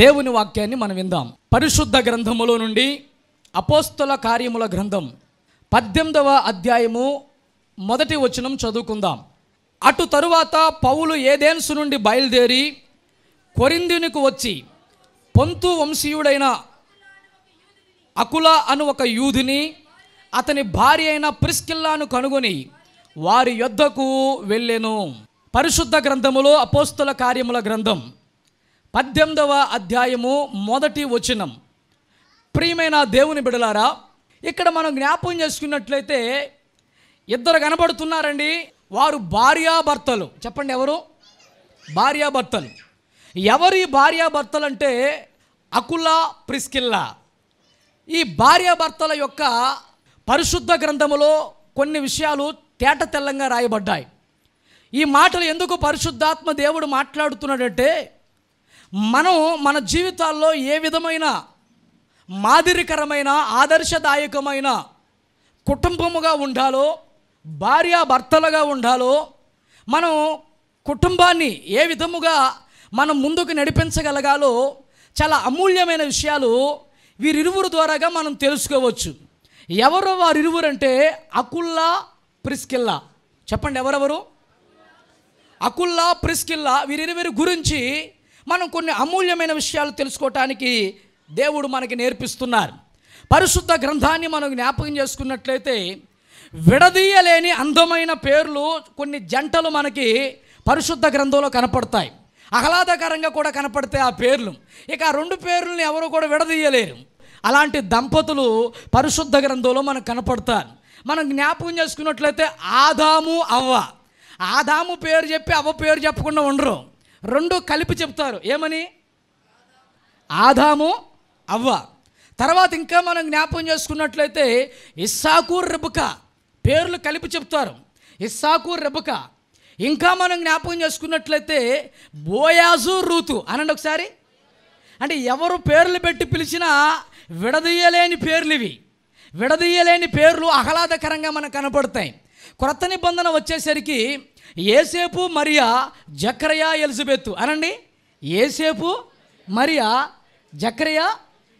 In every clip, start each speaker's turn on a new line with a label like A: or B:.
A: దేవుని వాక్యాన్ని మనం విందాం పరిశుద్ధ గ్రంథములో నుండి అపోస్తుల కార్యముల గ్రంథం పద్దెనిమిదవ అధ్యాయము మొదటి వచనం చదువుకుందాం అటు తరువాత పౌలు ఏదేన్సు నుండి బయలుదేరి కొరిందునికి వచ్చి పొంతు వంశీయుడైన అకుల అను ఒక యూధిని అతని భార్య అయిన ప్రిస్కిల్లాను కనుగొని వారి యొద్దకు వెళ్ళెను పరిశుద్ధ గ్రంథములో అపోస్తుల కార్యముల గ్రంథం పద్దెనిమిదవ అధ్యాయము మొదటి వచనం ప్రియమైన దేవుని బిడలారా ఇక్కడ మనం జ్ఞాపం చేసుకున్నట్లయితే ఇద్దరు కనబడుతున్నారండి వారు భార్యాభర్తలు చెప్పండి ఎవరు భార్యాభర్తలు ఎవరి భార్యాభర్తలు అంటే అకుల ప్రిస్కిల్లా ఈ భార్యాభర్తల యొక్క పరిశుద్ధ గ్రంథములో కొన్ని విషయాలు తేట తెల్లంగా రాయబడ్డాయి ఈ మాటలు ఎందుకు పరిశుద్ధాత్మ దేవుడు మాట్లాడుతున్నాడంటే మనం మన జీవితాల్లో ఏ విధమైన మాదిరికరమైన ఆదర్శదాయకమైన కుటుంబముగా ఉండాలో భార్యాభర్తలుగా భర్తలుగా ఉండాలో మనం కుటుంబాన్ని ఏ విధముగా మనం ముందుకు నడిపించగలగాలో చాలా అమూల్యమైన విషయాలు వీరిరువురు ద్వారాగా మనం తెలుసుకోవచ్చు ఎవరు వారిరువురు అంటే అకుల్లా ప్రిస్కిల్లా చెప్పండి ఎవరెవరు అకుల్లా ప్రిస్కిల్లా వీరిరువురు గురించి మనం కొన్ని అమూల్యమైన విషయాలు తెలుసుకోవటానికి దేవుడు మనకి నేర్పిస్తున్నారు పరిశుద్ధ గ్రంథాన్ని మనం జ్ఞాపకం చేసుకున్నట్లయితే విడదీయలేని అందమైన పేర్లు కొన్ని జంటలు మనకి పరిశుద్ధ గ్రంథంలో కనపడతాయి ఆహ్లాదకరంగా కూడా కనపడతాయి ఆ పేర్లు ఇక ఆ రెండు పేర్లను ఎవరు కూడా విడదీయలేరు అలాంటి దంపతులు పరిశుద్ధ గ్రంథంలో మనకు కనపడతారు మనం జ్ఞాపకం చేసుకున్నట్లయితే ఆదాము అవ్వ ఆదాము పేరు చెప్పి అవ్వ పేరు చెప్పకుండా ఉండరు రెండు కలిపి చెప్తారు ఏమని ఆదాము అవ్వ తర్వాత ఇంకా మనం జ్ఞాపకం చేసుకున్నట్లయితే ఇస్సాకు రెబుక పేర్లు కలిపి చెప్తారు ఇస్సాకు రెబుక ఇంకా మనం జ్ఞాపకం చేసుకున్నట్లయితే బోయాజు రూతు అనండి ఒకసారి అంటే ఎవరు పేర్లు పెట్టి పిలిచినా విడదీయలేని పేర్లు ఇవి విడదీయలేని పేర్లు ఆహ్లాదకరంగా మనకు కనపడతాయి క్రొత్త నిబంధన వచ్చేసరికి ఏసేపు మరియా జక్రయా ఎలిజబెత్తు అనండి ఏసేపు మరియా జక్రయా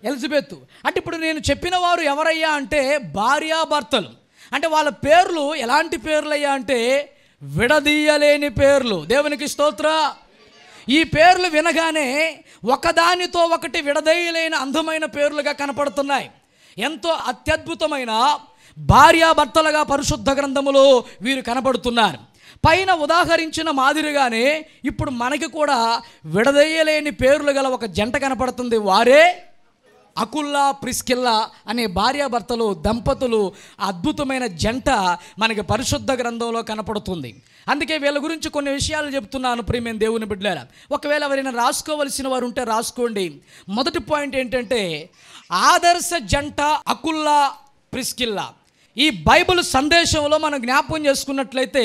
A: ఎలిజబెత్తు అంటే ఇప్పుడు నేను చెప్పిన వారు ఎవరయ్యా అంటే భార్యాభర్తలు అంటే వాళ్ళ పేర్లు ఎలాంటి అయ్యా అంటే విడదీయలేని పేర్లు దేవునికి స్తోత్ర ఈ పేర్లు వినగానే ఒకదానితో ఒకటి విడదీయలేని అందమైన పేర్లుగా కనపడుతున్నాయి ఎంతో అత్యద్భుతమైన భార్యాభర్తలుగా పరిశుద్ధ గ్రంథములో వీరు కనబడుతున్నారు పైన ఉదాహరించిన మాదిరిగానే ఇప్పుడు మనకి కూడా విడదయ్యలేని పేర్లు గల ఒక జంట కనపడుతుంది వారే అకుల్లా ప్రిస్కిల్లా అనే భార్యాభర్తలు దంపతులు అద్భుతమైన జంట మనకి పరిశుద్ధ గ్రంథంలో కనపడుతుంది అందుకే వీళ్ళ గురించి కొన్ని విషయాలు చెప్తున్నాను ప్రియమైన దేవుని బిడ్డారా ఒకవేళ ఎవరైనా రాసుకోవలసిన వారు ఉంటే రాసుకోండి మొదటి పాయింట్ ఏంటంటే ఆదర్శ జంట అకుల్లా ప్రిస్కిల్లా ఈ బైబిల్ సందేశంలో మనం జ్ఞాపకం చేసుకున్నట్లయితే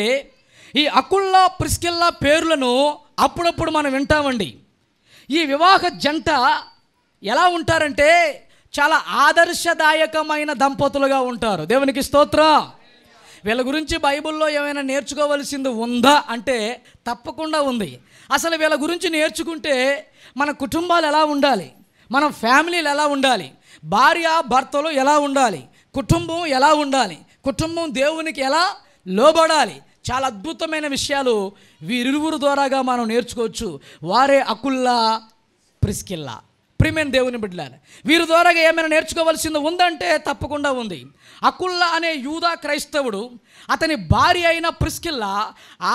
A: ఈ అకుల్లా ప్రిస్కిల్లా పేర్లను అప్పుడప్పుడు మనం వింటామండి ఈ వివాహ జంట ఎలా ఉంటారంటే చాలా ఆదర్శదాయకమైన దంపతులుగా ఉంటారు దేవునికి స్తోత్ర వీళ్ళ గురించి బైబిల్లో ఏమైనా నేర్చుకోవలసింది ఉందా అంటే తప్పకుండా ఉంది అసలు వీళ్ళ గురించి నేర్చుకుంటే మన కుటుంబాలు ఎలా ఉండాలి మన ఫ్యామిలీలు ఎలా ఉండాలి భార్య భర్తలు ఎలా ఉండాలి కుటుంబం ఎలా ఉండాలి కుటుంబం దేవునికి ఎలా లోబడాలి చాలా అద్భుతమైన విషయాలు వీరిరువురు ద్వారాగా మనం నేర్చుకోవచ్చు వారే అకుల్లా ప్రిస్కిల్లా ప్రిమేన్ దేవుని బిడ్డలారు వీరి ద్వారా ఏమైనా నేర్చుకోవాల్సింది ఉందంటే తప్పకుండా ఉంది అకుల్లా అనే యూదా క్రైస్తవుడు అతని భార్య అయిన ప్రిస్కిల్లా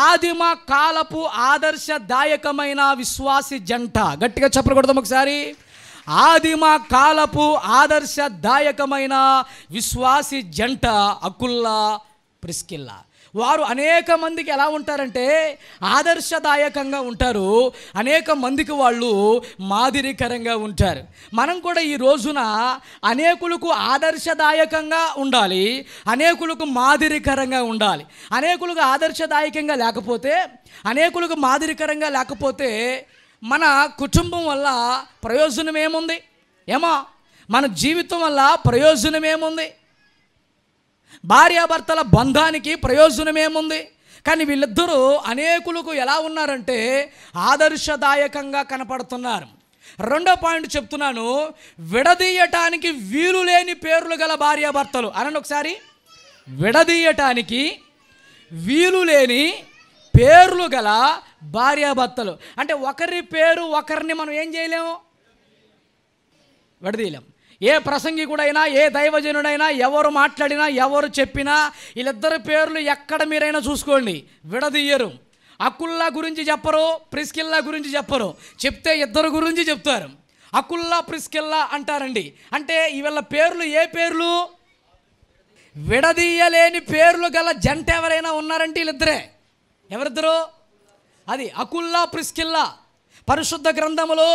A: ఆదిమ కాలపు ఆదర్శదాయకమైన విశ్వాసి జంట గట్టిగా చెప్పకూడదాం ఒకసారి ఆదిమ కాలపు ఆదర్శదాయకమైన విశ్వాసి జంట అకుల్లా ప్రిస్కిల్లా వారు అనేక మందికి ఎలా ఉంటారంటే ఆదర్శదాయకంగా ఉంటారు అనేక మందికి వాళ్ళు మాదిరికరంగా ఉంటారు మనం కూడా ఈ రోజున అనేకులకు ఆదర్శదాయకంగా ఉండాలి అనేకులకు మాదిరికరంగా ఉండాలి అనేకులకు ఆదర్శదాయకంగా లేకపోతే అనేకులకు మాదిరికరంగా లేకపోతే మన కుటుంబం వల్ల ప్రయోజనం ఏముంది ఏమో మన జీవితం వల్ల ప్రయోజనం ఏముంది భార్యాభర్తల బంధానికి ప్రయోజనం ఏముంది కానీ వీళ్ళిద్దరూ అనేకులకు ఎలా ఉన్నారంటే ఆదర్శదాయకంగా కనపడుతున్నారు రెండో పాయింట్ చెప్తున్నాను విడదీయటానికి వీలు లేని పేర్లు గల భార్యాభర్తలు అనండి ఒకసారి విడదీయటానికి వీలు లేని పేర్లు గల భార్యాభర్తలు అంటే ఒకరి పేరు ఒకరిని మనం ఏం చేయలేము విడదీయలేము ఏ ప్రసంగికుడైనా ఏ దైవజనుడైనా ఎవరు మాట్లాడినా ఎవరు చెప్పినా వీళ్ళిద్దరు పేర్లు ఎక్కడ మీరైనా చూసుకోండి విడదీయరు అకుల్లా గురించి చెప్పరు ప్రిస్కిల్లా గురించి చెప్పరు చెప్తే ఇద్దరు గురించి చెప్తారు అకుల్లా ప్రిస్కిల్లా అంటారండి అంటే ఈవేళ పేర్లు ఏ పేర్లు విడదీయలేని పేర్లు గల జంట ఎవరైనా ఉన్నారంటే వీళ్ళిద్దరే ఎవరిద్దరు అది అకుల్లా ప్రిస్కిల్లా పరిశుద్ధ గ్రంథములో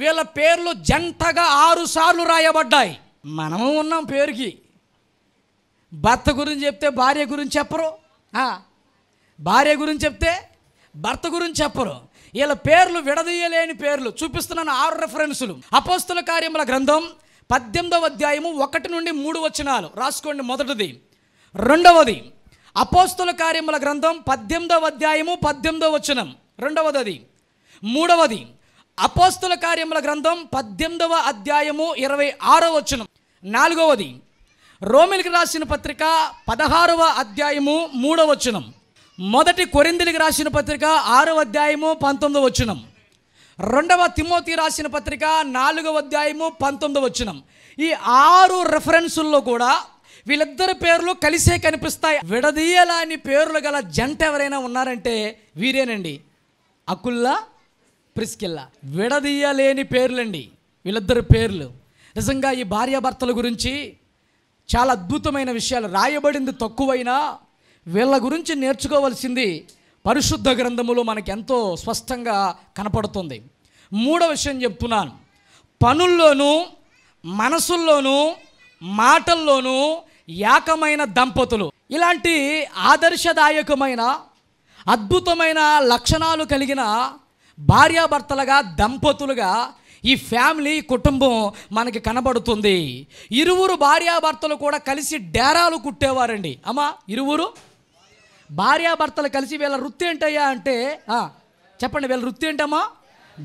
A: వీళ్ళ పేర్లు జంటగా ఆరు సార్లు రాయబడ్డాయి మనము ఉన్నాం పేరుకి భర్త గురించి చెప్తే భార్య గురించి చెప్పరు భార్య గురించి చెప్తే భర్త గురించి చెప్పరు వీళ్ళ పేర్లు విడదీయలేని పేర్లు చూపిస్తున్నాను ఆరు రెఫరెన్సులు అపోస్తుల కార్యముల గ్రంథం పద్దెనిమిదవ అధ్యాయము ఒకటి నుండి మూడు వచనాలు రాసుకోండి మొదటిది రెండవది అపోస్తుల కార్యముల గ్రంథం పద్దెనిమిదవ అధ్యాయము పద్దెనిమిదవ వచనం రెండవది అది మూడవది అపోస్తుల కార్యముల గ్రంథం పద్దెనిమిదవ అధ్యాయము ఇరవై ఆరో వచనం నాలుగవది రోమిలికి రాసిన పత్రిక పదహారవ అధ్యాయము మూడవ వచనం మొదటి కొరిందిలికి రాసిన పత్రిక ఆరవ అధ్యాయము పంతొమ్మిదవ వచనం రెండవ తిమోతి రాసిన పత్రిక నాలుగవ అధ్యాయము పంతొమ్మిదవ వచనం ఈ ఆరు రెఫరెన్సుల్లో కూడా వీళ్ళిద్దరి పేర్లు కలిసే కనిపిస్తాయి విడదీయలాని పేర్లు గల జంట ఎవరైనా ఉన్నారంటే వీరేనండి అకుల్లా ప్రిస్కిల్లా విడదీయలేని పేర్లండి వీళ్ళిద్దరి పేర్లు నిజంగా ఈ భార్యాభర్తల గురించి చాలా అద్భుతమైన విషయాలు రాయబడింది తక్కువైనా వీళ్ళ గురించి నేర్చుకోవాల్సింది పరిశుద్ధ గ్రంథములో మనకు ఎంతో స్పష్టంగా కనపడుతుంది మూడో విషయం చెప్తున్నాను పనుల్లోనూ మనసుల్లోనూ మాటల్లోనూ యాకమైన దంపతులు ఇలాంటి ఆదర్శదాయకమైన అద్భుతమైన లక్షణాలు కలిగిన భార్యాభర్తలుగా దంపతులుగా ఈ ఫ్యామిలీ కుటుంబం మనకి కనబడుతుంది ఇరువురు భార్యాభర్తలు కూడా కలిసి డేరాలు కుట్టేవారండి అమ్మా ఇరువురు భార్యాభర్తలు కలిసి వీళ్ళ వృత్తి ఏంటయ్యా అంటే చెప్పండి వీళ్ళ వృత్తి ఏంటమ్మా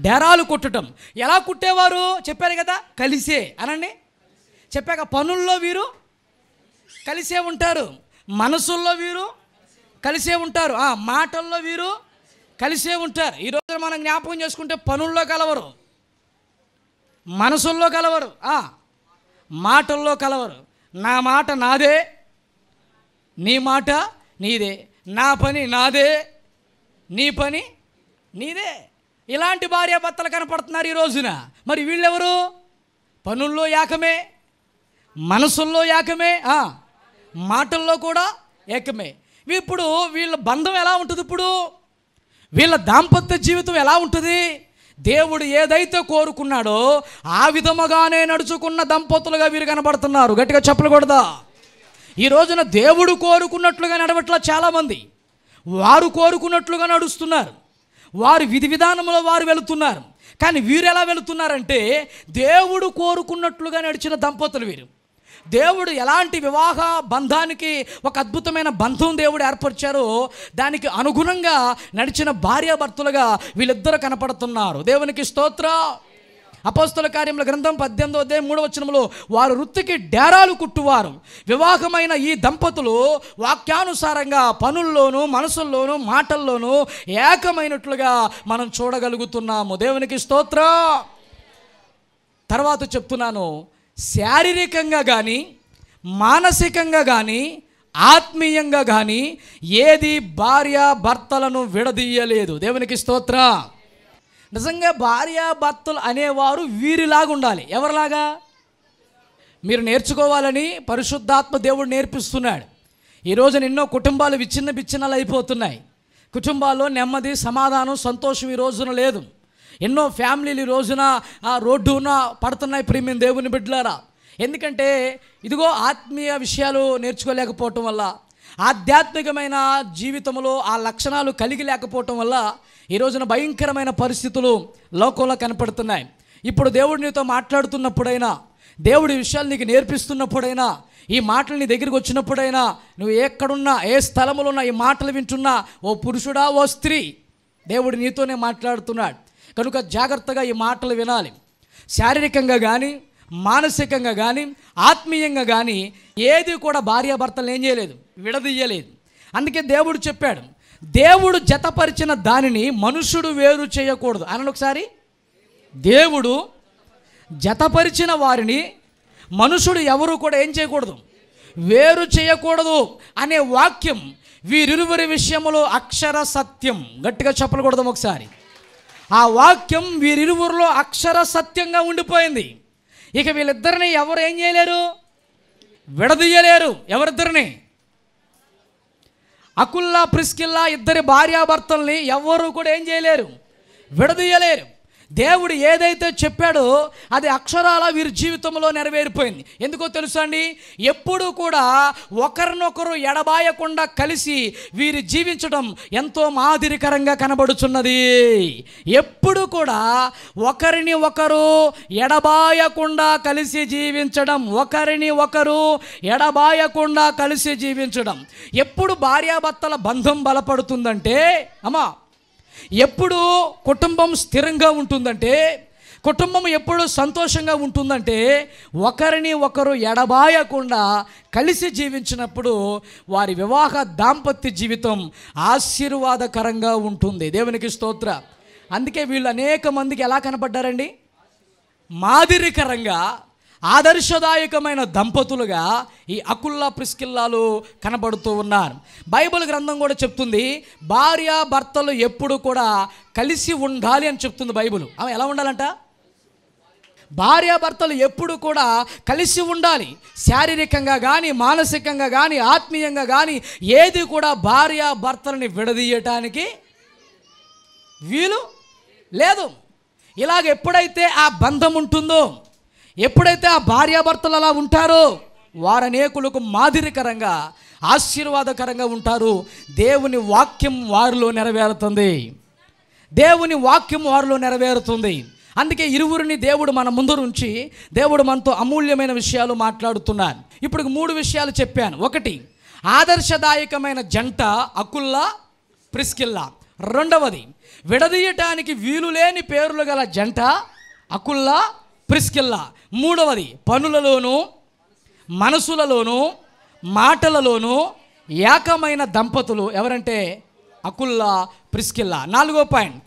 A: డేరాలు కుట్టడం ఎలా కుట్టేవారు చెప్పారు కదా కలిసే అనండి చెప్పాక పనుల్లో వీరు కలిసే ఉంటారు మనసుల్లో వీరు కలిసే ఉంటారు ఆ మాటల్లో వీరు కలిసే ఉంటారు ఈరోజు మనం జ్ఞాపకం చేసుకుంటే పనుల్లో కలవరు మనసుల్లో కలవరు ఆ మాటల్లో కలవరు నా మాట నాదే నీ మాట నీదే నా పని నాదే నీ పని నీదే ఇలాంటి భార్యాభర్తలు కనపడుతున్నారు ఈ రోజున మరి వీళ్ళెవరు పనుల్లో యాకమే మనసుల్లో యాకమే మాటల్లో కూడా ఏకమే ఇప్పుడు వీళ్ళ బంధం ఎలా ఉంటుంది ఇప్పుడు వీళ్ళ దాంపత్య జీవితం ఎలా ఉంటుంది దేవుడు ఏదైతే కోరుకున్నాడో ఆ విధముగానే నడుచుకున్న దంపతులుగా వీరు కనబడుతున్నారు గట్టిగా చెప్పకూడదా ఈ రోజున దేవుడు కోరుకున్నట్లుగా నడవట్లా చాలామంది వారు కోరుకున్నట్లుగా నడుస్తున్నారు వారు విధి విధానంలో వారు వెళుతున్నారు కానీ వీరు ఎలా వెళుతున్నారంటే దేవుడు కోరుకున్నట్లుగా నడిచిన దంపతులు వీరు దేవుడు ఎలాంటి వివాహ బంధానికి ఒక అద్భుతమైన బంధం దేవుడు ఏర్పరిచారో దానికి అనుగుణంగా నడిచిన భార్యాభర్తలుగా వీళ్ళిద్దరూ కనపడుతున్నారు దేవునికి స్తోత్ర అపోస్తుల కార్యముల గ్రంథం పద్దెనిమిదో దేవు మూడవ వచనంలో వారు వృత్తికి డేరాలు కుట్టువారు వివాహమైన ఈ దంపతులు వాక్యానుసారంగా పనుల్లోనూ మనసుల్లోనూ మాటల్లోనూ ఏకమైనట్లుగా మనం చూడగలుగుతున్నాము దేవునికి స్తోత్ర తర్వాత చెప్తున్నాను శారీరకంగా కానీ మానసికంగా కానీ ఆత్మీయంగా కానీ ఏది భార్య భర్తలను విడదీయలేదు దేవునికి స్తోత్ర నిజంగా భార్య భర్తలు అనేవారు వీరిలాగా ఉండాలి ఎవరిలాగా మీరు నేర్చుకోవాలని పరిశుద్ధాత్మ దేవుడు నేర్పిస్తున్నాడు ఈరోజు ఎన్నో కుటుంబాలు విచ్ఛిన్న విచ్ఛిన్నాలు అయిపోతున్నాయి కుటుంబాల్లో నెమ్మది సమాధానం సంతోషం ఈ రోజున లేదు ఎన్నో ఫ్యామిలీలు ఈ రోజున ఆ రోడ్డున పడుతున్నాయి ప్రేమిన దేవుని బిడ్డలారా ఎందుకంటే ఇదిగో ఆత్మీయ విషయాలు నేర్చుకోలేకపోవటం వల్ల ఆధ్యాత్మికమైన జీవితంలో ఆ లక్షణాలు కలిగి లేకపోవటం వల్ల ఈ రోజున భయంకరమైన పరిస్థితులు లోకంలో కనపడుతున్నాయి ఇప్పుడు దేవుడి నీతో మాట్లాడుతున్నప్పుడైనా దేవుడి విషయాలు నీకు నేర్పిస్తున్నప్పుడైనా ఈ మాటలు నీ దగ్గరికి వచ్చినప్పుడైనా నువ్వు ఎక్కడున్నా ఏ స్థలంలో ఉన్నా ఈ మాటలు వింటున్నా ఓ పురుషుడా ఓ స్త్రీ దేవుడు నీతోనే మాట్లాడుతున్నాడు కనుక జాగ్రత్తగా ఈ మాటలు వినాలి శారీరకంగా కానీ మానసికంగా కానీ ఆత్మీయంగా కానీ ఏది కూడా భార్యాభర్తలు ఏం చేయలేదు విడదీయలేదు అందుకే దేవుడు చెప్పాడు దేవుడు జతపరిచిన దానిని మనుషుడు వేరు చేయకూడదు అని ఒకసారి దేవుడు జతపరిచిన వారిని మనుషుడు ఎవరు కూడా ఏం చేయకూడదు వేరు చేయకూడదు అనే వాక్యం వీరిరువురి విషయంలో అక్షర సత్యం గట్టిగా చెప్పకూడదు ఒకసారి ఆ వాక్యం వీరిరువురిలో అక్షర సత్యంగా ఉండిపోయింది ఇక వీళ్ళిద్దరిని ఎవరు ఏం చేయలేరు విడదీయలేరు ఎవరిద్దరిని అకుల్లా ప్రిస్కిల్లా ఇద్దరి భార్యాభర్తల్ని ఎవరు కూడా ఏం చేయలేరు విడదీయలేరు దేవుడు ఏదైతే చెప్పాడో అది అక్షరాల వీరి జీవితంలో నెరవేరిపోయింది ఎందుకో తెలుసా అండి ఎప్పుడూ కూడా ఒకరినొకరు ఎడబాయకుండా కలిసి వీరి జీవించడం ఎంతో మాదిరికరంగా కనబడుచున్నది ఎప్పుడు కూడా ఒకరిని ఒకరు ఎడబాయకుండా కలిసి జీవించడం ఒకరిని ఒకరు ఎడబాయకుండా కలిసి జీవించడం ఎప్పుడు భార్యాభర్తల బంధం బలపడుతుందంటే అమ్మా ఎప్పుడు కుటుంబం స్థిరంగా ఉంటుందంటే కుటుంబం ఎప్పుడు సంతోషంగా ఉంటుందంటే ఒకరిని ఒకరు ఎడబాయకుండా కలిసి జీవించినప్పుడు వారి వివాహ దాంపత్య జీవితం ఆశీర్వాదకరంగా ఉంటుంది దేవునికి స్తోత్ర అందుకే వీళ్ళు అనేక మందికి ఎలా కనపడ్డారండి మాదిరికరంగా ఆదర్శదాయకమైన దంపతులుగా ఈ అకుల్లా ప్రిస్కిల్లాలు కనబడుతూ ఉన్నారు బైబిల్ గ్రంథం కూడా చెప్తుంది భార్య భర్తలు ఎప్పుడు కూడా కలిసి ఉండాలి అని చెప్తుంది బైబిల్ అవి ఎలా ఉండాలంట భార్యాభర్తలు ఎప్పుడు కూడా కలిసి ఉండాలి శారీరకంగా కానీ మానసికంగా కానీ ఆత్మీయంగా కానీ ఏది కూడా భార్యాభర్తలని విడదీయటానికి వీలు లేదు ఇలాగ ఎప్పుడైతే ఆ బంధం ఉంటుందో ఎప్పుడైతే ఆ భార్యాభర్తలు అలా ఉంటారో వారనేకులకు మాదిరికరంగా ఆశీర్వాదకరంగా ఉంటారు దేవుని వాక్యం వారిలో నెరవేరుతుంది దేవుని వాక్యం వారిలో నెరవేరుతుంది అందుకే ఇరువురిని దేవుడు మన ముందు నుంచి దేవుడు మనతో అమూల్యమైన విషయాలు మాట్లాడుతున్నాను ఇప్పుడు మూడు విషయాలు చెప్పాను ఒకటి ఆదర్శదాయకమైన జంట అకుల్లా ప్రిస్కిల్లా రెండవది విడదీయటానికి వీలు లేని పేర్లు గల జంట అకుల్లా ప్రిస్కిల్లా మూడవది పనులలోనూ మనసులలోనూ మాటలలోనూ ఏకమైన దంపతులు ఎవరంటే అకుల్లా ప్రిస్కిల్లా నాలుగో పాయింట్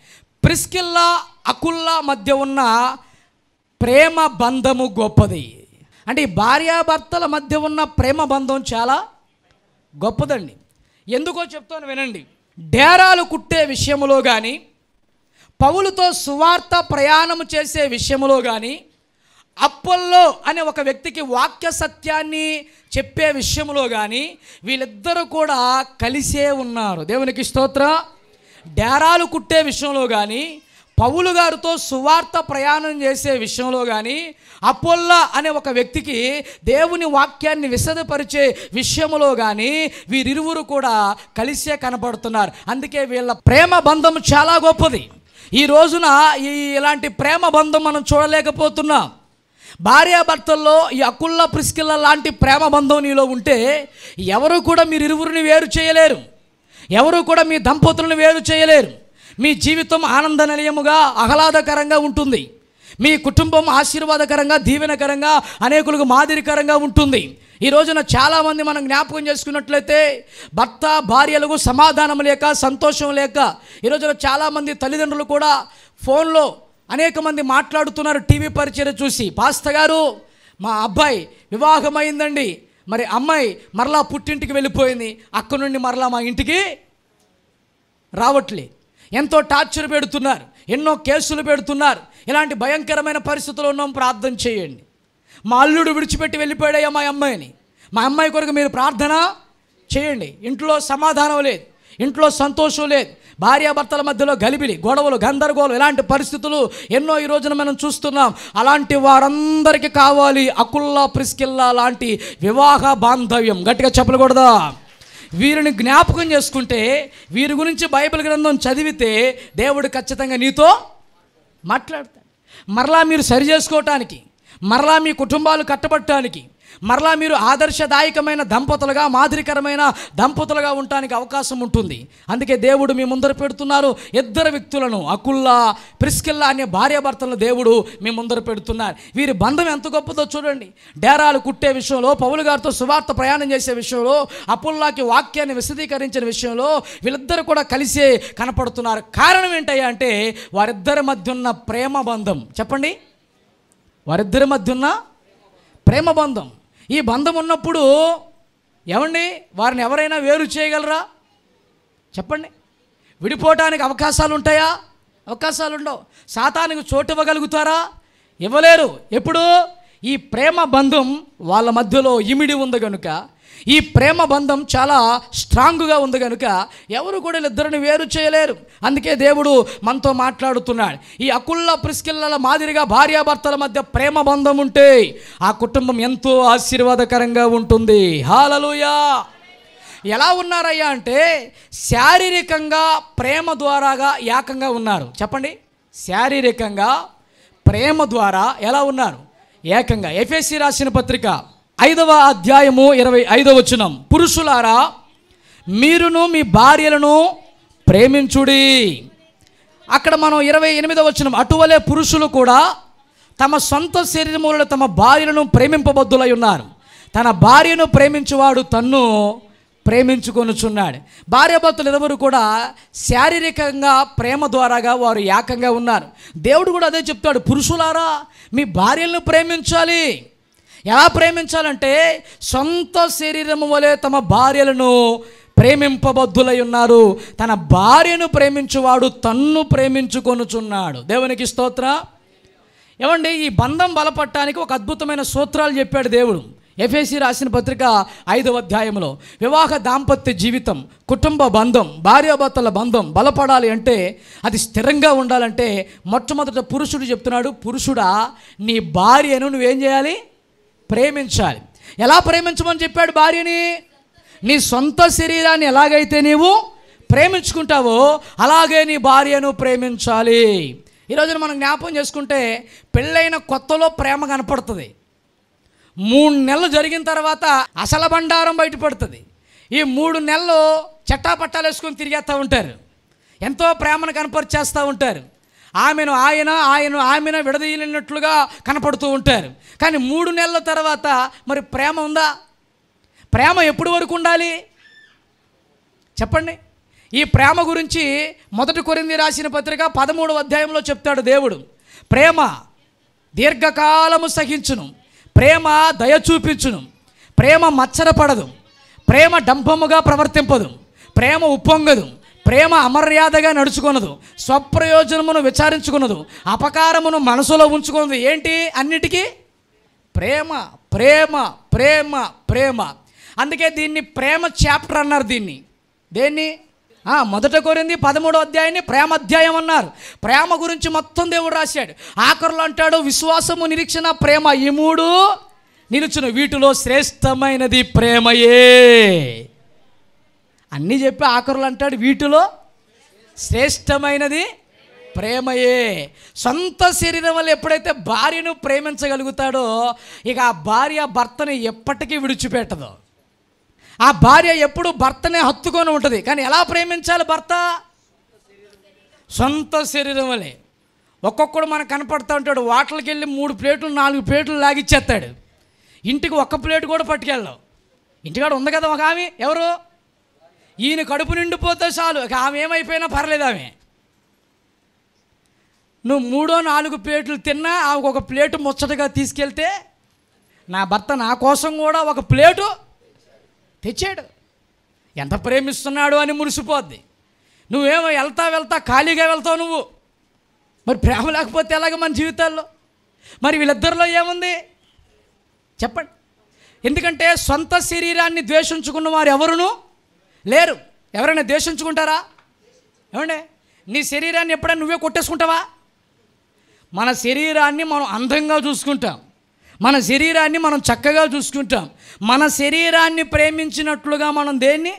A: ప్రిస్కిల్లా అకుల్లా మధ్య ఉన్న ప్రేమ బంధము గొప్పది అంటే ఈ భార్యాభర్తల మధ్య ఉన్న ప్రేమ బంధం చాలా గొప్పదండి ఎందుకో చెప్తాను వినండి డేరాలు కుట్టే విషయంలో కానీ పౌలుతో సువార్త ప్రయాణం చేసే విషయంలో కానీ అప్పల్లో అనే ఒక వ్యక్తికి వాక్య సత్యాన్ని చెప్పే విషయంలో కానీ వీళ్ళిద్దరూ కూడా కలిసే ఉన్నారు దేవునికి స్తోత్ర డేరాలు కుట్టే విషయంలో కానీ పౌలు గారితో సువార్త ప్రయాణం చేసే విషయంలో కానీ అపోల్లా అనే ఒక వ్యక్తికి దేవుని వాక్యాన్ని విశదపరిచే విషయంలో కానీ వీరిరువురు కూడా కలిసే కనపడుతున్నారు అందుకే వీళ్ళ ప్రేమ బంధం చాలా గొప్పది ఈ రోజున ఈ ఇలాంటి ప్రేమ బంధం మనం చూడలేకపోతున్నాం భార్యాభర్తల్లో ఈ అకుల్ల ప్రిస్కిల్ల లాంటి ప్రేమ బంధం నీలో ఉంటే ఎవరు కూడా మీరు ఇరువురిని వేరు చేయలేరు ఎవరు కూడా మీ దంపతులను వేరు చేయలేరు మీ జీవితం ఆనంద నిలయముగా ఆహ్లాదకరంగా ఉంటుంది మీ కుటుంబం ఆశీర్వాదకరంగా దీవెనకరంగా అనేకులకు మాదిరికరంగా ఉంటుంది ఈ రోజున చాలామంది మనం జ్ఞాపకం చేసుకున్నట్లయితే భర్త భార్యలకు సమాధానం లేక సంతోషం లేక ఈ రోజున చాలామంది తల్లిదండ్రులు కూడా ఫోన్లో అనేక మంది మాట్లాడుతున్నారు టీవీ పరిచయం చూసి పాస్త గారు మా అబ్బాయి వివాహమైందండి మరి అమ్మాయి మరలా పుట్టింటికి వెళ్ళిపోయింది అక్కడి నుండి మరలా మా ఇంటికి రావట్లే ఎంతో టార్చర్ పెడుతున్నారు ఎన్నో కేసులు పెడుతున్నారు ఇలాంటి భయంకరమైన పరిస్థితులు ఉన్నాం ప్రార్థన చేయండి మా అల్లుడు విడిచిపెట్టి వెళ్ళిపోయాడయ్యా మా అమ్మాయిని మా అమ్మాయి కొరకు మీరు ప్రార్థన చేయండి ఇంట్లో సమాధానం లేదు ఇంట్లో సంతోషం లేదు భార్యాభర్తల మధ్యలో గలిబిలి గొడవలు గందరగోళం ఇలాంటి పరిస్థితులు ఎన్నో ఈ రోజున మనం చూస్తున్నాం అలాంటి వారందరికీ కావాలి అకుల్లా ప్రిస్కిల్లా లాంటి వివాహ బాంధవ్యం గట్టిగా చెప్పకూడదా వీరిని జ్ఞాపకం చేసుకుంటే వీరి గురించి బైబిల్ గ్రంథం చదివితే దేవుడు ఖచ్చితంగా నీతో మాట్లాడతాడు మరలా మీరు సరి చేసుకోవటానికి మరలా మీ కుటుంబాలు కట్టబట్టడానికి మరలా మీరు ఆదర్శదాయకమైన దంపతులుగా మాదిరికరమైన దంపతులుగా ఉండటానికి అవకాశం ఉంటుంది అందుకే దేవుడు మీ ముందర పెడుతున్నారు ఇద్దరు వ్యక్తులను అకుల్లా ప్రిస్కిల్లా అనే భార్యాభర్తలను దేవుడు మీ ముందర పెడుతున్నారు వీరి బంధం ఎంత గొప్పదో చూడండి డేరాలు కుట్టే విషయంలో పౌలు గారితో సువార్త ప్రయాణం చేసే విషయంలో అపుల్లాకి వాక్యాన్ని విశదీకరించిన విషయంలో వీళ్ళిద్దరు కూడా కలిసే కనపడుతున్నారు కారణం ఏంటయ్యా అంటే వారిద్దరి మధ్య ఉన్న ప్రేమ బంధం చెప్పండి వారిద్దరి మధ్య ఉన్న ప్రేమ బంధం ఈ బంధం ఉన్నప్పుడు ఏమండి వారిని ఎవరైనా వేరు చేయగలరా చెప్పండి విడిపోవటానికి అవకాశాలు ఉంటాయా అవకాశాలు ఉండవు సాతానికి చోటు ఇవ్వగలుగుతారా ఇవ్వలేరు ఎప్పుడు ఈ ప్రేమ బంధం వాళ్ళ మధ్యలో ఇమిడి ఉంది కనుక ఈ ప్రేమ బంధం చాలా స్ట్రాంగ్గా ఉంది కనుక ఎవరు కూడా ఇద్దరిని వేరు చేయలేరు అందుకే దేవుడు మనతో మాట్లాడుతున్నాడు ఈ అకుల్ల ప్రిస్కిల్ల మాదిరిగా భార్యాభర్తల మధ్య ప్రేమ బంధం ఉంటే ఆ కుటుంబం ఎంతో ఆశీర్వాదకరంగా ఉంటుంది హాలలుయా ఎలా ఉన్నారయ్యా అంటే శారీరకంగా ప్రేమ ద్వారాగా ఏకంగా ఉన్నారు చెప్పండి శారీరకంగా ప్రేమ ద్వారా ఎలా ఉన్నారు ఏకంగా ఎఫ్ఎస్సి రాసిన పత్రిక ఐదవ అధ్యాయము ఇరవై ఐదవ వచనం పురుషులారా మీరును మీ భార్యలను ప్రేమించుడి అక్కడ మనం ఇరవై ఎనిమిదవ వచనం అటువలే పురుషులు కూడా తమ సొంత శరీరములలో తమ భార్యను ప్రేమింపబద్దులై ఉన్నారు తన భార్యను ప్రేమించువాడు తన్ను ప్రేమించుకొనుచున్నాడు భార్యాభర్తలు ఎవరు కూడా శారీరకంగా ప్రేమ ద్వారాగా వారు ఏకంగా ఉన్నారు దేవుడు కూడా అదే చెప్తాడు పురుషులారా మీ భార్యలను ప్రేమించాలి ఎలా ప్రేమించాలంటే సొంత శరీరము వలె తమ భార్యలను ప్రేమింపబద్ధులై ఉన్నారు తన భార్యను ప్రేమించువాడు తన్ను ప్రేమించుకొనుచున్నాడు దేవునికి స్తోత్ర ఏమండి ఈ బంధం బలపట్టడానికి ఒక అద్భుతమైన సూత్రాలు చెప్పాడు దేవుడు ఎఫ్ఎసి రాసిన పత్రిక ఐదవ అధ్యాయంలో వివాహ దాంపత్య జీవితం కుటుంబ బంధం భార్యాభర్తల బంధం బలపడాలి అంటే అది స్థిరంగా ఉండాలంటే మొట్టమొదట పురుషుడు చెప్తున్నాడు పురుషుడా నీ భార్యను నువ్వేం చేయాలి ప్రేమించాలి ఎలా ప్రేమించమని చెప్పాడు భార్యని నీ సొంత శరీరాన్ని ఎలాగైతే నీవు ప్రేమించుకుంటావో అలాగే నీ భార్యను ప్రేమించాలి ఈరోజు మనం జ్ఞాపకం చేసుకుంటే పెళ్ళైన కొత్తలో ప్రేమ కనపడుతుంది మూడు నెలలు జరిగిన తర్వాత అసల బండారం బయటపడుతుంది ఈ మూడు నెలలు చట్టాపట్టాలు వేసుకొని తిరిగేస్తూ ఉంటారు ఎంతో ప్రేమను కనపరిచేస్తూ ఉంటారు ఆమెను ఆయన ఆయన ఆమెను విడదీయలేనట్లుగా కనపడుతూ ఉంటారు కానీ మూడు నెలల తర్వాత మరి ప్రేమ ఉందా ప్రేమ ఎప్పుడు వరకు ఉండాలి చెప్పండి ఈ ప్రేమ గురించి మొదటి కొరింది రాసిన పత్రిక పదమూడు అధ్యాయంలో చెప్తాడు దేవుడు ప్రేమ దీర్ఘకాలము సహించును ప్రేమ దయ చూపించును ప్రేమ మచ్చరపడదు ప్రేమ డంభముగా ప్రవర్తింపదు ప్రేమ ఉప్పొంగదు ప్రేమ అమర్యాదగా నడుచుకున్నదు స్వప్రయోజనమును విచారించుకున్నదు అపకారమును మనసులో ఉంచుకున్నది ఏంటి అన్నిటికీ ప్రేమ ప్రేమ ప్రేమ ప్రేమ అందుకే దీన్ని ప్రేమ చాప్టర్ అన్నారు దీన్ని దేన్ని మొదట కోరింది పదమూడో అధ్యాయాన్ని ప్రేమ అధ్యాయం అన్నారు ప్రేమ గురించి మొత్తం దేవుడు రాశాడు ఆఖరులు అంటాడు విశ్వాసము నిరీక్షణ ప్రేమ ఈ మూడు నిలుచును వీటిలో శ్రేష్టమైనది ప్రేమయే అన్నీ చెప్పి ఆఖరులు అంటాడు వీటిలో శ్రేష్టమైనది ప్రేమయే సొంత శరీరం వల్ల ఎప్పుడైతే భార్యను ప్రేమించగలుగుతాడో ఇక ఆ భార్య భర్తని ఎప్పటికీ విడిచిపెట్టదు ఆ భార్య ఎప్పుడు భర్తనే హత్తుకొని ఉంటుంది కానీ ఎలా ప్రేమించాలి భర్త సొంత శరీరం వలె ఒక్కొక్కడు మనకు కనపడుతూ ఉంటాడు వాటర్కి వెళ్ళి మూడు ప్లేట్లు నాలుగు ప్లేట్లు లాగిచ్చేస్తాడు ఇంటికి ఒక్క ప్లేట్ కూడా పట్టుకెళ్ళవు ఇంటికాడ ఉంది కదా ఒక ఆమె ఎవరు ఈయన కడుపు నిండిపోతే చాలు ఆమె ఏమైపోయినా పర్లేదు ఆమె నువ్వు మూడో నాలుగు ప్లేట్లు తిన్నా ఆమెకు ఒక ప్లేటు ముచ్చటగా తీసుకెళ్తే నా భర్త నా కోసం కూడా ఒక ప్లేటు తెచ్చాడు ఎంత ప్రేమిస్తున్నాడు అని మురిసిపోద్ది నువ్వేమో వెళ్తా వెళ్తా ఖాళీగా వెళ్తావు నువ్వు మరి ప్రేమ లేకపోతే ఎలాగ మన జీవితాల్లో మరి వీళ్ళిద్దరిలో ఏముంది చెప్పండి ఎందుకంటే సొంత శరీరాన్ని ద్వేషించుకున్న వారు ఎవరునూ లేరు ఎవరైనా ద్వేషించుకుంటారా ఏమండి నీ శరీరాన్ని ఎప్పుడైనా నువ్వే కొట్టేసుకుంటావా మన శరీరాన్ని మనం అందంగా చూసుకుంటాం మన శరీరాన్ని మనం చక్కగా చూసుకుంటాం మన శరీరాన్ని ప్రేమించినట్లుగా మనం దేన్ని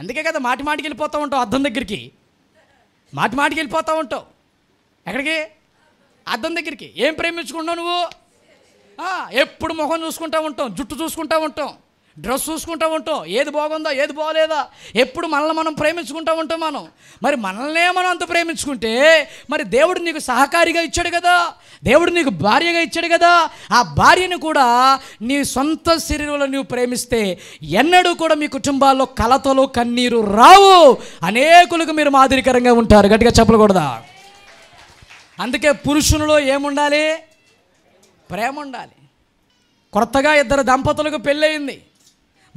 A: అందుకే కదా మాటి మాటికి వెళ్ళిపోతూ ఉంటావు అద్దం దగ్గరికి మాటి మాటికి వెళ్ళిపోతూ ఉంటావు ఎక్కడికి అద్దం దగ్గరికి ఏం ప్రేమించుకుంటావు నువ్వు ఎప్పుడు ముఖం చూసుకుంటూ ఉంటాం జుట్టు చూసుకుంటూ ఉంటాం డ్రెస్ చూసుకుంటూ ఉంటాం ఏది బాగుందో ఏది బాగోలేదా ఎప్పుడు మనల్ని మనం ప్రేమించుకుంటూ ఉంటాం మనం మరి మనల్నే మనం అంత ప్రేమించుకుంటే మరి దేవుడు నీకు సహకారిగా ఇచ్చాడు కదా దేవుడు నీకు భార్యగా ఇచ్చాడు కదా ఆ భార్యను కూడా నీ సొంత శరీరంలో నువ్వు ప్రేమిస్తే ఎన్నడూ కూడా మీ కుటుంబాల్లో కలతలు కన్నీరు రావు అనేకులకు మీరు మాదిరికరంగా ఉంటారు గట్టిగా చెప్పకూడదా అందుకే పురుషునిలో ఏముండాలి ప్రేమ ఉండాలి కొత్తగా ఇద్దరు దంపతులకు పెళ్ళయింది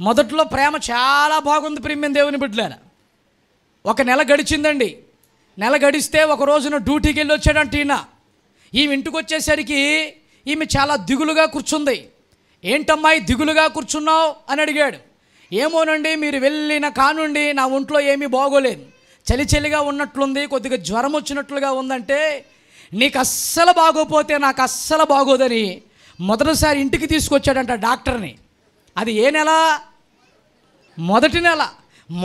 A: మొదట్లో ప్రేమ చాలా బాగుంది ప్రేమిన దేవుని బిడ్డలేన ఒక నెల గడిచిందండి నెల గడిస్తే ఒక రోజున డ్యూటీకి వెళ్ళి వచ్చాడంట ఈయన ఈమె ఇంటికి వచ్చేసరికి ఈమె చాలా దిగులుగా కూర్చుంది ఏంటమ్మాయి దిగులుగా కూర్చున్నావు అని అడిగాడు ఏమోనండి మీరు వెళ్ళిన కానుండి నా ఒంట్లో ఏమీ బాగోలేదు చలి చలిగా ఉన్నట్లుంది కొద్దిగా జ్వరం వచ్చినట్లుగా ఉందంటే నీకు అస్సలు బాగోపోతే నాకు అస్సలు బాగోదని మొదటిసారి ఇంటికి తీసుకొచ్చాడంట డాక్టర్ని అది ఏ నెల మొదటి నెల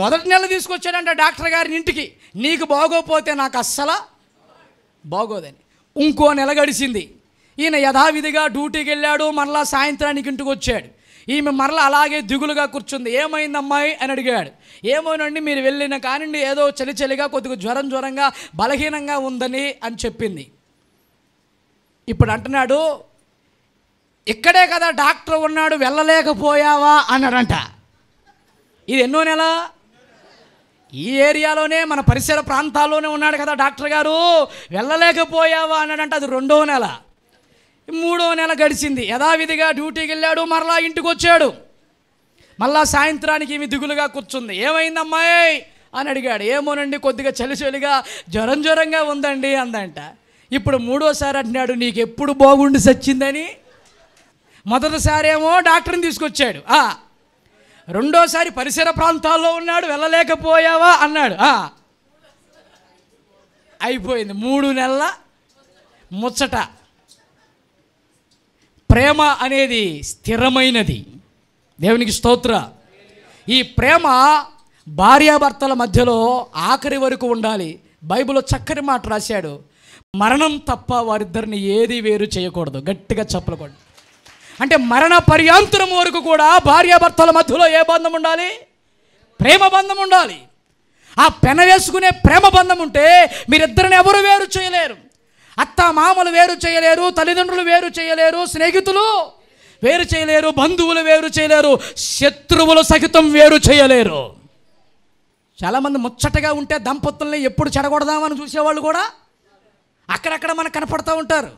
A: మొదటి నెల తీసుకొచ్చాడంట డాక్టర్ గారిని ఇంటికి నీకు బాగోపోతే నాకు అస్సల బాగోదని ఇంకో నెల గడిచింది ఈయన యథావిధిగా డ్యూటీకి వెళ్ళాడు మరలా సాయంత్రానికి ఇంటికి వచ్చాడు ఈమె మరలా అలాగే దిగులుగా కూర్చుంది ఏమైంది అమ్మాయి అని అడిగాడు ఏమోనండి మీరు వెళ్ళిన కానివ్వండి ఏదో చలి చలిగా కొద్దిగా జ్వరం జ్వరంగా బలహీనంగా ఉందని అని చెప్పింది ఇప్పుడు అంటున్నాడు ఇక్కడే కదా డాక్టర్ ఉన్నాడు వెళ్ళలేకపోయావా అన్నాడంట ఇది ఎన్నో నెల ఈ ఏరియాలోనే మన పరిసర ప్రాంతాల్లోనే ఉన్నాడు కదా డాక్టర్ గారు వెళ్ళలేకపోయావా అన్నాడంటే అది రెండో నెల మూడో నెల గడిచింది యథావిధిగా డ్యూటీకి వెళ్ళాడు మరలా ఇంటికి వచ్చాడు మళ్ళా సాయంత్రానికి ఈమె దిగులుగా కూర్చుంది అమ్మాయి అని అడిగాడు ఏమోనండి కొద్దిగా చలి చలిగా జ్వరం జ్వరంగా ఉందండి అందంట ఇప్పుడు మూడోసారి అంటున్నాడు నీకు ఎప్పుడు బాగుండి సచ్చిందని మొదటిసారేమో డాక్టర్ని తీసుకొచ్చాడు రెండోసారి పరిసర ప్రాంతాల్లో ఉన్నాడు వెళ్ళలేకపోయావా అన్నాడు అయిపోయింది మూడు నెలల ముచ్చట ప్రేమ అనేది స్థిరమైనది దేవునికి స్తోత్ర ఈ ప్రేమ భార్యాభర్తల మధ్యలో ఆఖరి వరకు ఉండాలి బైబిల్లో చక్కని మాట రాశాడు మరణం తప్ప వారిద్దరిని ఏది వేరు చేయకూడదు గట్టిగా చెప్పకూడదు అంటే మరణ పర్యాంతరం వరకు కూడా భార్యాభర్తల మధ్యలో ఏ బంధం ఉండాలి ప్రేమ బంధం ఉండాలి ఆ పెన వేసుకునే ప్రేమ బంధం ఉంటే మీరిద్దరిని ఎవరు వేరు చేయలేరు అత్త మామలు వేరు చేయలేరు తల్లిదండ్రులు వేరు చేయలేరు స్నేహితులు వేరు చేయలేరు బంధువులు వేరు చేయలేరు శత్రువులు సహితం వేరు చేయలేరు చాలామంది ముచ్చటగా ఉంటే దంపతుల్ని ఎప్పుడు చెడగొడదామని చూసేవాళ్ళు కూడా అక్కడక్కడ మనకు కనపడుతూ ఉంటారు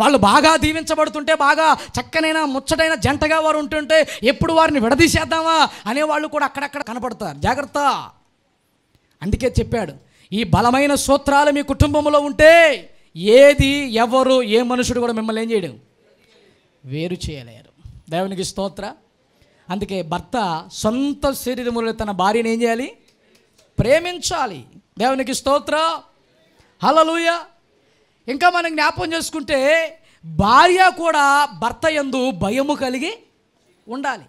A: వాళ్ళు బాగా దీవించబడుతుంటే బాగా చక్కనైన ముచ్చటైన జంటగా వారు ఉంటుంటే ఎప్పుడు వారిని విడదీసేద్దామా అనేవాళ్ళు కూడా అక్కడక్కడ కనపడతారు జాగ్రత్త అందుకే చెప్పాడు ఈ బలమైన సూత్రాలు మీ కుటుంబంలో ఉంటే ఏది ఎవరు ఏ మనుషుడు కూడా మిమ్మల్ని ఏం చేయడం వేరు చేయలేరు దేవునికి స్తోత్ర అందుకే భర్త సొంత శరీరములో తన భార్యను ఏం చేయాలి ప్రేమించాలి దేవునికి స్తోత్ర హలలుయా ఇంకా మనం జ్ఞాపం చేసుకుంటే భార్య కూడా భర్త ఎందు భయము కలిగి ఉండాలి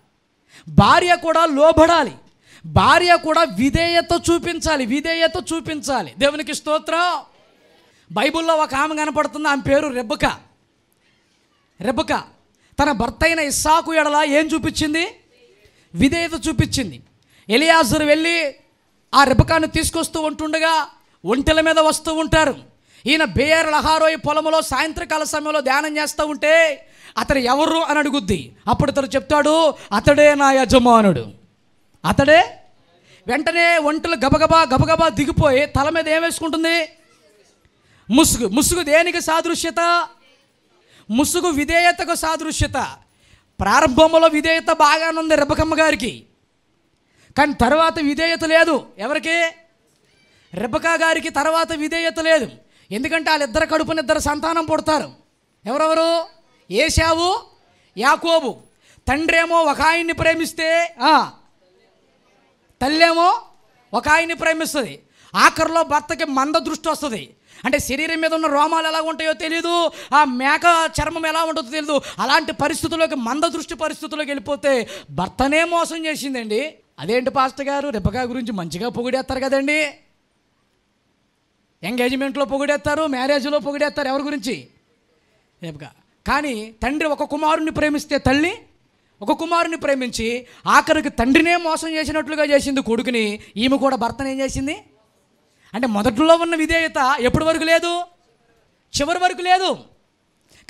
A: భార్య కూడా లోబడాలి భార్య కూడా విధేయత చూపించాలి విధేయత చూపించాలి దేవునికి స్తోత్రం బైబిల్లో ఒక ఆమె కనపడుతుంది ఆమె పేరు రెబ్బక రెబ్బక తన భర్త అయిన ఇస్సాకు ఎడల ఏం చూపించింది విధేయత చూపించింది ఎలియాజర్ వెళ్ళి ఆ రెబ్బకాను తీసుకొస్తూ ఉంటుండగా ఒంటెల మీద వస్తూ ఉంటారు ఈయన బేయర్ లహారోయి పొలంలో సాయంత్రకాల సమయంలో ధ్యానం చేస్తూ ఉంటే అతడు ఎవరు అని అడుగుద్ది అప్పుడు అతడు చెప్తాడు అతడే నా యజమానుడు అతడే వెంటనే ఒంటలు గబగబా గబగబా దిగిపోయి తల మీద ఏం వేసుకుంటుంది ముసుగు ముసుగు దేనికి సాదృశ్యత ముసుగు విధేయతకు సాదృశ్యత ప్రారంభంలో విధేయత బాగానే ఉంది రెబ్బకమ్మ గారికి కానీ తర్వాత విధేయత లేదు ఎవరికి రెబ్బకా గారికి తర్వాత విధేయత లేదు ఎందుకంటే వాళ్ళిద్దరు కడుపున ఇద్దరు సంతానం పుడతారు ఎవరెవరు ఏశావు యాకోబు తండ్రి ఏమో ఒక ఆయన్ని ప్రేమిస్తే తల్లేమో ఒక ఆయన్ని ప్రేమిస్తుంది ఆఖరిలో భర్తకి మంద దృష్టి వస్తుంది అంటే శరీరం మీద ఉన్న రోమాలు ఎలా ఉంటాయో తెలియదు ఆ మేక చర్మం ఎలా ఉంటుందో తెలియదు అలాంటి పరిస్థితుల్లోకి మంద దృష్టి పరిస్థితుల్లోకి వెళ్ళిపోతే భర్తనే మోసం చేసిందండి అదేంటి పాస్టర్ గారు రెబ్బగా గురించి మంచిగా పొగిడేస్తారు కదండి ఎంగేజ్మెంట్లో పొగిడేస్తారు మ్యారేజ్లో పొగిడేస్తారు ఎవరి గురించి రేపుగా కానీ తండ్రి ఒక కుమారుణ్ణి ప్రేమిస్తే తల్లి ఒక కుమారుని ప్రేమించి ఆఖరికి తండ్రినే మోసం చేసినట్లుగా చేసింది కొడుకుని ఈమె కూడా భర్తను ఏం చేసింది అంటే మొదటిలో ఉన్న విధేయత ఎప్పటి వరకు లేదు చివరి వరకు లేదు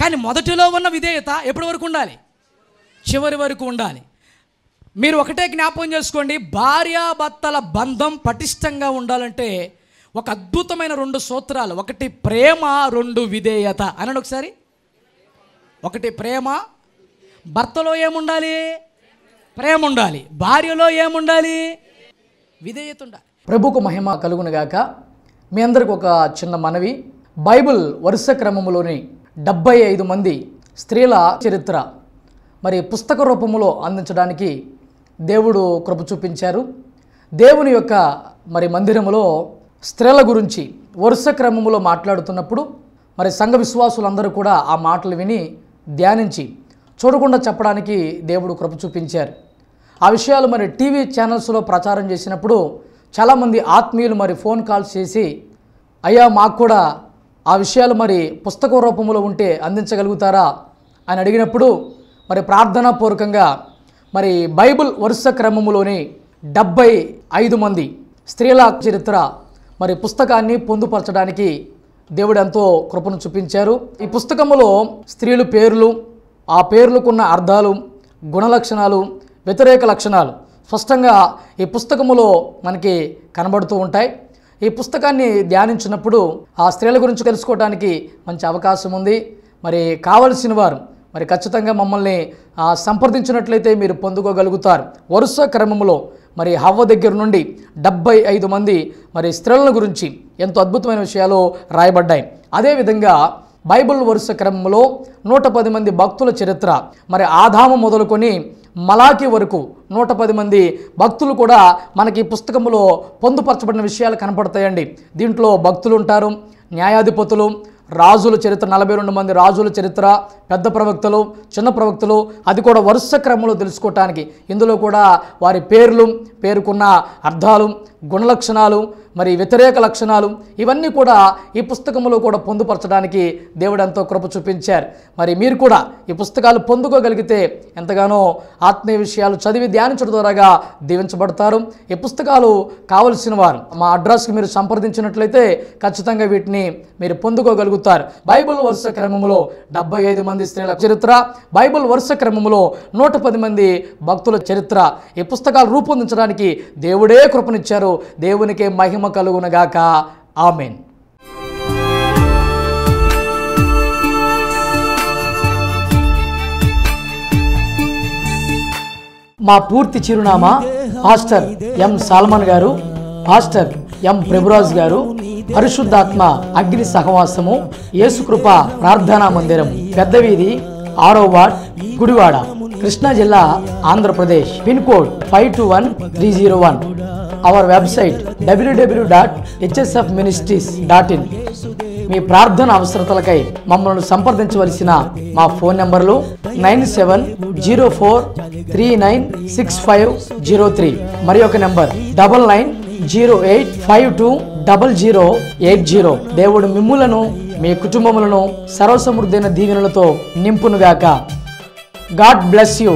A: కానీ మొదటిలో ఉన్న విధేయత ఎప్పటి వరకు ఉండాలి చివరి వరకు ఉండాలి మీరు ఒకటే జ్ఞాపకం చేసుకోండి భార్యాభర్తల బంధం పటిష్టంగా ఉండాలంటే ఒక అద్భుతమైన రెండు సూత్రాలు ఒకటి ప్రేమ రెండు విధేయత అని ఒకసారి ఒకటి ప్రేమ భర్తలో ఏముండాలి ప్రేమ ఉండాలి భార్యలో ఏముండాలి విధేయత ఉండాలి ప్రభుకు మహిమ కలుగునగాక మీ అందరికి ఒక చిన్న మనవి బైబిల్ వరుస క్రమంలోని డెబ్బై ఐదు మంది స్త్రీల చరిత్ర మరి పుస్తక రూపంలో అందించడానికి దేవుడు కృప చూపించారు దేవుని యొక్క మరి మందిరంలో స్త్రీల గురించి వరుస క్రమంలో మాట్లాడుతున్నప్పుడు మరి సంఘ విశ్వాసులందరూ కూడా ఆ మాటలు విని ధ్యానించి చూడకుండా చెప్పడానికి దేవుడు కృప చూపించారు ఆ విషయాలు మరి టీవీ ఛానల్స్లో ప్రచారం చేసినప్పుడు చాలామంది ఆత్మీయులు మరి ఫోన్ కాల్స్ చేసి అయ్యా మాకు కూడా ఆ విషయాలు మరి పుస్తక రూపంలో ఉంటే అందించగలుగుతారా అని అడిగినప్పుడు మరి ప్రార్థనాపూర్వకంగా మరి బైబిల్ వరుస క్రమంలోని డెబ్బై ఐదు మంది స్త్రీల చరిత్ర మరి పుస్తకాన్ని పొందుపరచడానికి దేవుడు ఎంతో కృపను చూపించారు ఈ పుస్తకంలో స్త్రీలు పేర్లు ఆ పేర్లకున్న అర్థాలు గుణలక్షణాలు వ్యతిరేక లక్షణాలు స్పష్టంగా ఈ పుస్తకములో మనకి కనబడుతూ ఉంటాయి ఈ పుస్తకాన్ని ధ్యానించినప్పుడు ఆ స్త్రీల గురించి తెలుసుకోవడానికి మంచి అవకాశం ఉంది మరి కావలసిన వారు మరి ఖచ్చితంగా మమ్మల్ని సంప్రదించినట్లయితే మీరు పొందుకోగలుగుతారు వరుస క్రమంలో మరి హవ్వ దగ్గర నుండి డెబ్బై ఐదు మంది మరి స్త్రీలను గురించి ఎంతో అద్భుతమైన విషయాలు రాయబడ్డాయి అదేవిధంగా బైబిల్ వరుస క్రమంలో నూట పది మంది భక్తుల చరిత్ర మరి ఆధాము మొదలుకొని మలాకి వరకు నూట పది మంది భక్తులు కూడా మనకి పుస్తకంలో పొందుపరచబడిన విషయాలు కనపడతాయండి దీంట్లో భక్తులు ఉంటారు న్యాయాధిపతులు రాజుల చరిత్ర నలభై రెండు మంది రాజుల చరిత్ర పెద్ద ప్రవక్తలు చిన్న ప్రవక్తలు అది కూడా వరుస క్రమంలో తెలుసుకోవటానికి ఇందులో కూడా వారి పేర్లు పేర్కొన్న అర్థాలు గుణలక్షణాలు మరి వ్యతిరేక లక్షణాలు ఇవన్నీ కూడా ఈ పుస్తకంలో కూడా పొందుపరచడానికి దేవుడు ఎంతో కృప చూపించారు మరి మీరు కూడా ఈ పుస్తకాలు పొందుకోగలిగితే ఎంతగానో ఆత్మీయ విషయాలు చదివి ధ్యానించడం ద్వారాగా దీవించబడతారు ఈ పుస్తకాలు కావలసిన వారు మా అడ్రస్కి మీరు సంప్రదించినట్లయితే ఖచ్చితంగా వీటిని మీరు పొందుకోగలుగుతారు బైబుల్ వరుస క్రమంలో డెబ్బై ఐదు మంది స్త్రీల చరిత్ర బైబుల్ వరుస క్రమంలో నూట పది మంది భక్తుల చరిత్ర ఈ పుస్తకాలు రూపొందించడానికి దేవుడే కృపనిచ్చారు దేవునికే మహిమ మహిమ కలుగునగాక ఆమెన్ మా పూర్తి చిరునామా హాస్టర్ ఎం సాల్మన్ గారు హాస్టర్ ఎం ప్రభురాజ్ గారు పరిశుద్ధాత్మ అగ్ని సహవాసము యేసుకృప ప్రార్థనా మందిరం పెద్దవీధి ఆరో వార్డ్ గుడివాడ కృష్ణా జిల్లా Andhra Pradesh pin code five two one three zero one our website WW dot HSF ministries dot in మీ ప్రార్థన అవసరతలకై మమ్మల్ని సంప్రదించవలసిన మా ఫోన్ నెంబర్లు nine seven zero four three nine six five zero three మరి ఒక number double nine zero eight five two double zero eight zero దేవుడు మిమ్ములను మీ కుటుంబములను సర్వసమృద్ధైన దీవెనలతో నింపునుగాక గాడ్ బ్లెస్ యూ